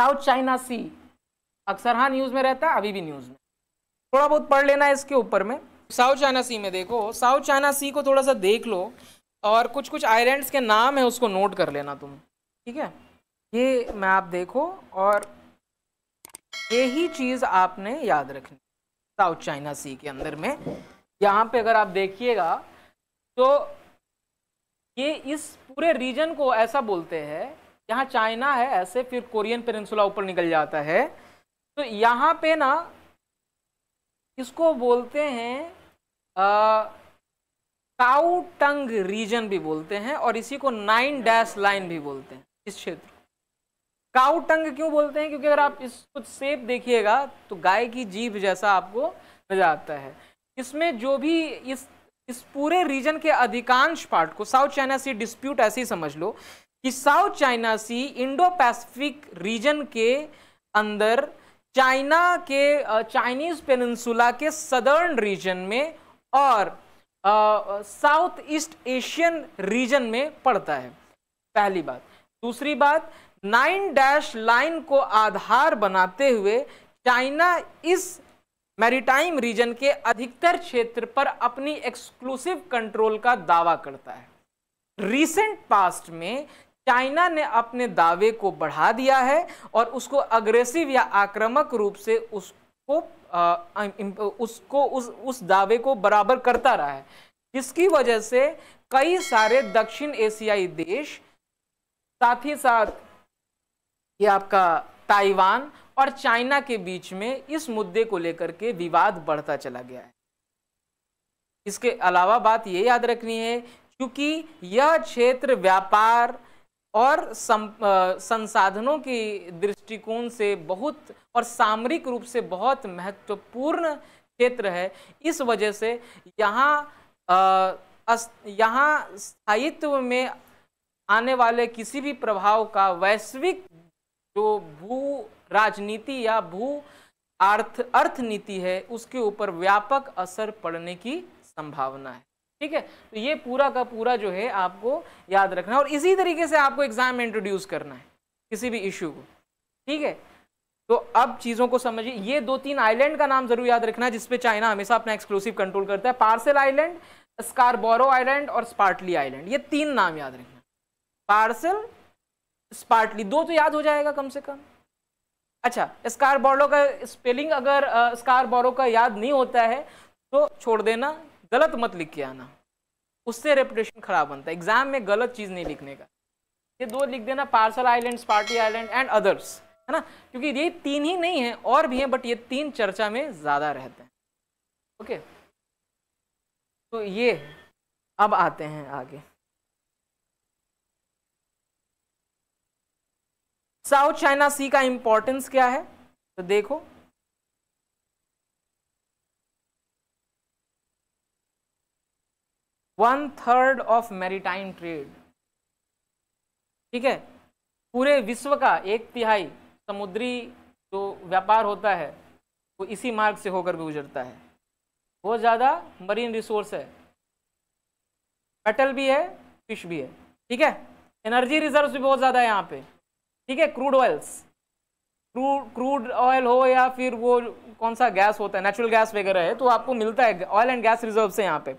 South China सी अक्सर हाँ news में रहता है अभी भी न्यूज़ में थोड़ा बहुत पढ़ लेना है इसके ऊपर में साउथ चाइना सी में देखो साउथ चाइना सी को थोड़ा सा देख लो और कुछ कुछ आइलैंड्स के नाम है उसको नोट कर लेना तुम ठीक है ये मैं आप देखो और यही चीज़ आपने याद रखनी साउथ चाइना सी के अंदर में यहाँ पे अगर आप देखिएगा तो ये इस पूरे रीजन को ऐसा बोलते हैं यहाँ चाइना है ऐसे फिर कोरियन पेनसुला ऊपर निकल जाता है तो यहाँ पे ना इसको बोलते हैं काउ टंग रीजन भी बोलते हैं और इसी को नाइन डैश लाइन भी बोलते हैं इस क्षेत्र काउ टंग क्यों बोलते हैं क्योंकि अगर आप इस कुछ सेप देखिएगा तो गाय की जीभ जैसा आपको नजर आता है इसमें जो भी इस इस पूरे रीजन के अधिकांश पार्ट को साउथ चाइना सी डिस्प्यूट ऐसे ही समझ लो कि South China Sea Indo Pacific region के अंदर चाइना के चाइनीज पेनसुला के सदर्न रीजन में और साउथ ईस्ट एशियन रीजन में पड़ता है पहली बात दूसरी बात नाइन डैश लाइन को आधार बनाते हुए चाइना इस मैरिटाइम रीजन के अधिकतर क्षेत्र पर अपनी एक्सक्लूसिव कंट्रोल का दावा करता है रीसेंट पास्ट में चाइना ने अपने दावे को बढ़ा दिया है और उसको अग्रेसिव या आक्रामक रूप से उसको आ, उसको उस उस दावे को बराबर करता रहा है जिसकी वजह से कई सारे दक्षिण एशियाई देश साथ ही साथ ये आपका ताइवान और चाइना के बीच में इस मुद्दे को लेकर के विवाद बढ़ता चला गया है इसके अलावा बात ये याद रखनी है क्योंकि यह क्षेत्र व्यापार और आ, संसाधनों की दृष्टिकोण से बहुत और सामरिक रूप से बहुत महत्वपूर्ण क्षेत्र है इस वजह से यहाँ यहाँ स्थायित्व में आने वाले किसी भी प्रभाव का वैश्विक जो भू राजनीति या भू अर्थ अर्थनीति है उसके ऊपर व्यापक असर पड़ने की संभावना है ठीक है तो ये पूरा का पूरा जो है आपको याद रखना और इसी तरीके से आपको एग्जाम में इंट्रोड्यूस करना है किसी भी इश्यू को ठीक है तो अब चीज़ों को समझिए ये दो तीन आइलैंड का नाम जरूर याद रखना है जिसपे चाइना हमेशा अपना एक्सक्लूसिव कंट्रोल करता है पार्सल आइलैंड स्कारबोरो आइलैंड और स्पार्टली आइलैंड ये तीन नाम याद रखना पार्सल स्पार्टली दो तो याद हो जाएगा कम से कम अच्छा स्कारबोरो का स्पेलिंग अगर स्कारबोरो का याद नहीं होता है तो छोड़ देना गलत मत लिख के आना उससे रेपुटेशन खराब बनता है एग्जाम में गलत चीज़ नहीं लिखने का ये दो लिख देना Paracel island party island and others है ना क्योंकि ये तीन ही नहीं है और भी हैं बट ये तीन चर्चा में ज़्यादा रहते हैं ओके तो ये अब आते हैं आगे साउथ चाइना सी का इंपॉर्टेंस क्या है तो देखो one third of maritime trade ठीक है पूरे विश्व का एक तिहाई समुद्री जो व्यापार होता है वो इसी मार्ग से होकर गुजरता है बहुत ज़्यादा मरीन रिसोर्स है पेटल भी है फिश भी है ठीक है एनर्जी रिजर्व भी बहुत ज़्यादा है यहाँ पे ठीक है crude oils crude crude oil हो या फिर वो कौन सा गैस होता है नेचुरल गैस वगैरह है तो आपको मिलता है ऑयल एंड गैस रिजर्व है यहाँ पे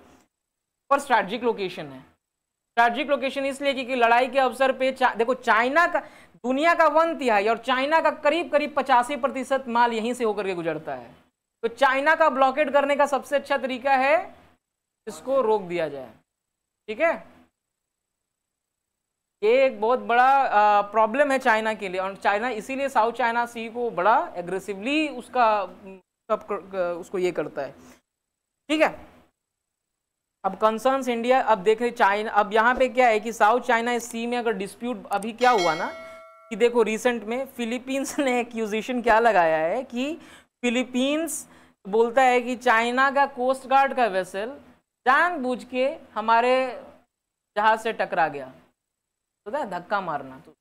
पर स्ट्रैटेजिक लोकेशन है स्ट्रैटेजिक लोकेशन इसलिए क्योंकि लड़ाई के अवसर पे चा, देखो चाइना का दुनिया का वन तिहाई और चाइना का करीब करीब पचासी प्रतिशत माल यहीं से होकर के गुजरता है तो चाइना का ब्लॉकेट करने का सबसे अच्छा तरीका है इसको रोक दिया जाए ठीक है ये एक बहुत बड़ा प्रॉब्लम है चाइना के लिए और चाइना इसीलिए साउथ चाइना सी को बड़ा एग्रेसिवली उसका उसको ये करता है ठीक है अब कंसर्न्स इंडिया अब देखें चाइना अब यहाँ पे क्या है कि साउथ चाइना सी में अगर डिस्प्यूट अभी क्या हुआ ना कि देखो रिसेंट में फिलीपींस ने एक्यूजिशन क्या लगाया है कि फिलीपींस बोलता है कि चाइना का कोस्ट गार्ड का वेसल जानबूझ के हमारे जहाज से टकरा गया तो है धक्का मारना तो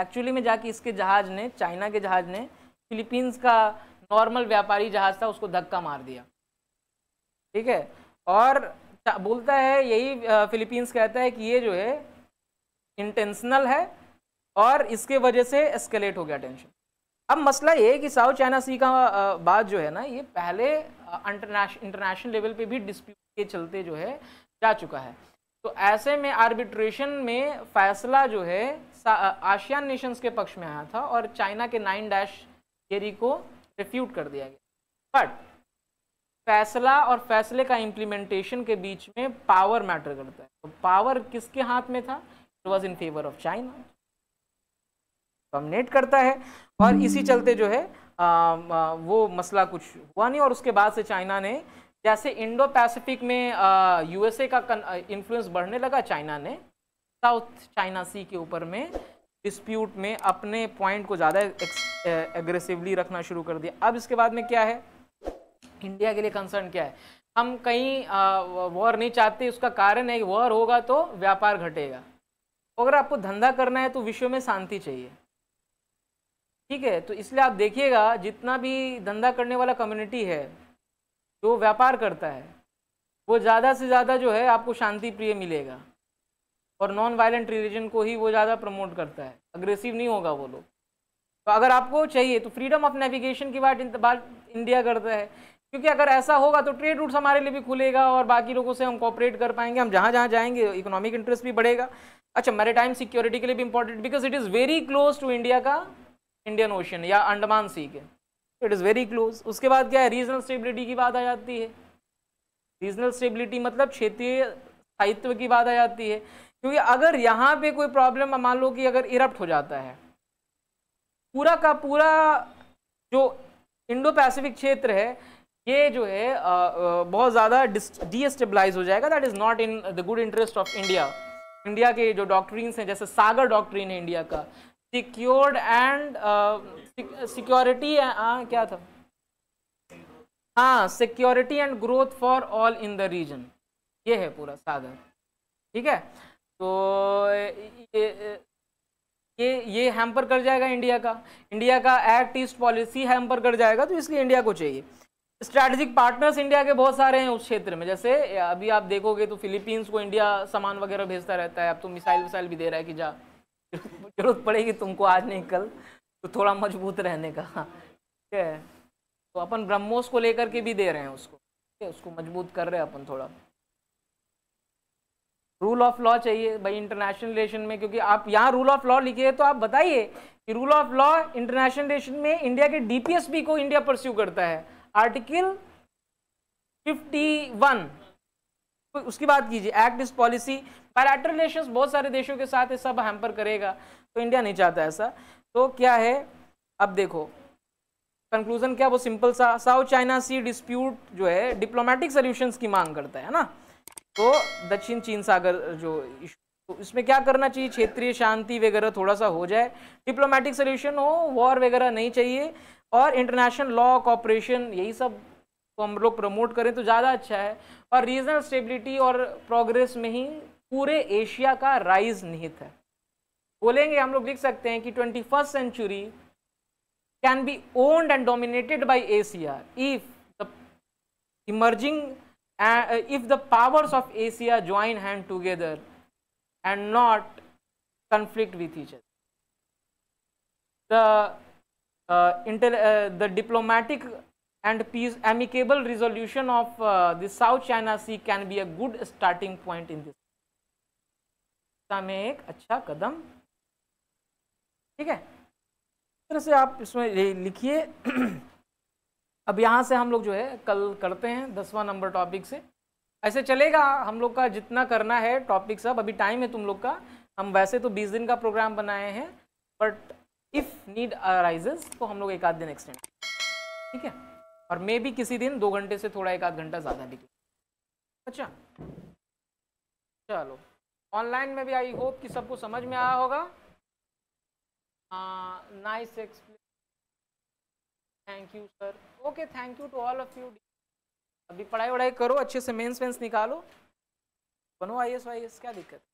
एक्चुअली में जाके इसके जहाज ने चाइना के जहाज ने फिलीपींस का नॉर्मल व्यापारी जहाज था उसको धक्का मार दिया ठीक है और बोलता है यही फिलीपींस कहता है कि ये जो है इंटेंशनल है और इसके वजह से एस्केलेट हो गया टेंशन अब मसला ये है कि साउथ चाइना सी का बात जो है ना ये पहले इंटरनेशनल लेवल पे भी डिस्प्यूट के चलते जो है जा चुका है तो ऐसे में आर्बिट्रेशन में फैसला जो है आशियान नेशंस के पक्ष में आया था और चाइना के नाइन डैश थियरी को रिफ्यूट कर दिया गया बट फैसला और फैसले का इम्प्लीमेंटेशन के बीच में पावर मैटर करता है तो पावर किसके हाथ में था it was in favour of China dominate करता है और इसी चलते जो है आ, आ, वो मसला कुछ हुआ नहीं और उसके बाद से चाइना ने जैसे इंडो पैसिफिक में यूएसए का इन्फ्लुएंस बढ़ने लगा चाइना ने साउथ चाइना सी के ऊपर में डिस्प्यूट में अपने पॉइंट को ज़्यादा एग्रेसिवली रखना शुरू कर दिया अब इसके बाद में क्या है इंडिया के लिए कंसर्न क्या है हम कहीं वॉर नहीं चाहते उसका कारण है वॉर होगा तो व्यापार घटेगा तो अगर आपको धंधा करना है तो विश्व में शांति चाहिए ठीक है तो इसलिए आप देखिएगा जितना भी धंधा करने वाला कम्युनिटी है जो व्यापार करता है वो ज़्यादा से ज़्यादा जो है आपको शांति प्रिय मिलेगा और नॉन वायलेंट रिलीजन को ही वो ज़्यादा प्रमोट करता है अग्रेसिव नहीं होगा वो लोग तो अगर आपको चाहिए तो फ्रीडम ऑफ नेविगेशन की बात बात इंडिया करता है क्योंकि अगर ऐसा होगा तो ट्रेड रूट्स हमारे लिए भी खुलेगा और बाकी लोगों से हम कॉपरेट कर पाएंगे हम जहाँ जहाँ जाएंगे इकोनॉमिक इंटरेस्ट भी बढ़ेगा अच्छा टाइम सिक्योरिटी के लिए भी important because it is very close to India का इंडियन ओशन या अंडमान सी के इट इज़ वेरी क्लोज उसके बाद क्या है रीजनल स्टेबिलिटी की बात आ जाती है रीजनल स्टेबिलिटी मतलब क्षेत्रीय स्थायित्व की बात आ जाती है क्योंकि अगर यहाँ पे कोई प्रॉब्लम मान लो कि अगर इरप्ट हो जाता है पूरा का पूरा जो इंडो पैसिफिक क्षेत्र है ये जो है बहुत ज़्यादा डीएस्टेबलाइज हो जाएगा that is not in the good interest of India India के जो डॉक्ट्रीन्स हैं जैसे सागर डॉक्ट्रीन है इंडिया का सिक्योर्ड एंड सिक्योरिटी क्या था हाँ security and growth for all in the region ये है पूरा सागर ठीक है तो ये ये हैम्पर कर जाएगा इंडिया का इंडिया का एक्ट ईस्ट पॉलिसी हैम्पर कर जाएगा तो इसलिए इंडिया को चाहिए स्ट्रैटेजिक पार्टनर्स इंडिया के बहुत सारे हैं उस क्षेत्र में जैसे अभी आप देखोगे तो फिलीपींस को इंडिया सामान वगैरह भेजता रहता है अब तो मिसाइल विसाइल भी दे रहा है कि जा जरूरत पड़ेगी तुमको आज नहीं कल तो थोड़ा मजबूत रहने का ठीक है तो अपन ब्रह्मोस को लेकर के भी दे रहे हैं उसको ठीक है उसको मजबूत कर रहे हैं अपन थोड़ा रूल ऑफ लॉ चाहिए भाई इंटरनेशनल रिलेशन में क्योंकि आप यहाँ रूल ऑफ लॉ लिखिए तो आप बताइए कि rule of law international relation में इंडिया के डीपीएसपी को इंडिया परस्यू करता है आर्टिकल 51 उसकी बात कीजिए एक्ट इस पॉलिसी पैराटर रिलेशन बहुत सारे देशों के साथ सब हैम्पर करेगा तो इंडिया नहीं चाहता ऐसा तो क्या है अब देखो कंक्लूजन क्या वो सिंपल सा साउथ चाइना सी डिस्प्यूट जो है डिप्लोमेटिक सोल्यूशंस की मांग करता है ना तो दक्षिण चीन सागर जो इशू तो इसमें क्या करना चाहिए क्षेत्रीय शांति वगैरह थोड़ा सा हो जाए डिप्लोमेटिक सोल्यूशन हो वॉर वगैरह नहीं चाहिए और इंटरनेशनल लॉ कॉपरेशन यही सब को हम लोग प्रमोट करें तो ज़्यादा अच्छा है और रीजनल स्टेबिलिटी और प्रोग्रेस में ही पूरे एशिया का राइज निहित है बोलेंगे हम लोग लिख सकते हैं कि twenty first century can be owned and dominated by Asia if the emerging if the powers of Asia join hand together and not conflict with each other. The uh, inter, uh, the diplomatic and peace amicable resolution of uh, the South China Sea can be a good starting point in this. में एक अच्छा कदम ठीक है इस तरह से आप इसमें लिखिए अब यहाँ से हम लोग जो है कल करते हैं दसवां नंबर टॉपिक से ऐसे चलेगा हम लोग का जितना करना है टॉपिक सब अभी टाइम है तुम लोग का हम वैसे तो बीस दिन का प्रोग्राम बनाए हैं बट इफ़ नीड अराइजेस तो हम लोग एक आध दिन एक्सटेंड ठीक है और मे भी किसी दिन दो घंटे से थोड़ा एक आध घंटा ज़्यादा भी अच्छा चलो ऑनलाइन में भी आई होप कि सबको समझ में आया होगा nice explain thank you sir okay thank you to all of you अभी पढ़ाई वढ़ाई करो अच्छे से मेंस वेंस निकालो बनो आई एस वाई एस क्या दिक्कत